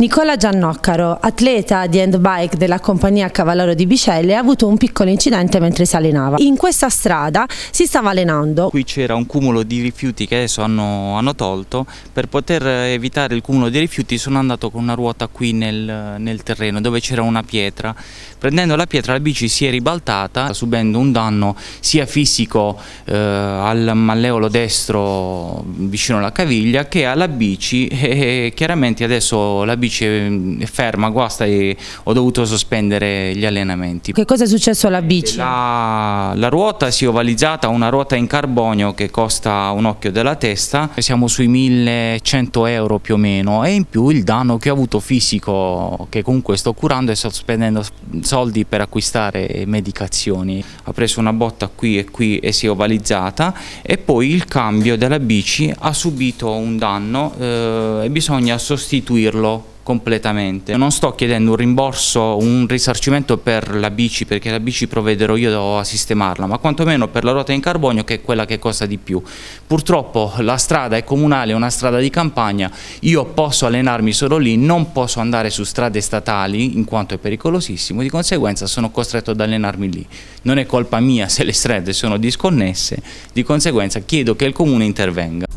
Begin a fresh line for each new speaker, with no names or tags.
Nicola Giannoccaro, atleta di handbike della compagnia Cavallaro di Bicelle, ha avuto un piccolo incidente mentre si allenava. In questa strada si stava allenando.
Qui c'era un cumulo di rifiuti che adesso hanno, hanno, tolto. Per poter evitare il cumulo dei rifiuti sono andato con una ruota qui nel, nel terreno dove c'era una pietra. Prendendo la pietra la bici si è ribaltata subendo un danno sia fisico eh, al malleolo destro vicino alla caviglia che alla bici e chiaramente adesso la bici dice mm, ferma, guasta e ho dovuto sospendere gli allenamenti. Che
cosa è successo alla
bici? La, la ruota si è ovalizzata, una ruota in carbonio che costa un occhio della testa, siamo sui 1100 euro più o meno e in più il danno che ho avuto fisico che comunque sto curando e sto spendendo soldi per acquistare medicazioni. Ha preso una botta qui e qui e si è ovalizzata e poi il cambio della bici ha subito un danno eh, e bisogna sostituirlo completamente. Non sto chiedendo un rimborso, un risarcimento per la bici, perché la bici provvederò io a sistemarla, ma quantomeno per la ruota in carbonio che è quella che costa di più. Purtroppo la strada è comunale, è una strada di campagna, io posso allenarmi solo lì, non posso andare su strade statali in quanto è pericolosissimo, di conseguenza sono costretto ad allenarmi lì. Non è colpa mia se le strade sono disconnesse, di conseguenza chiedo che il comune intervenga.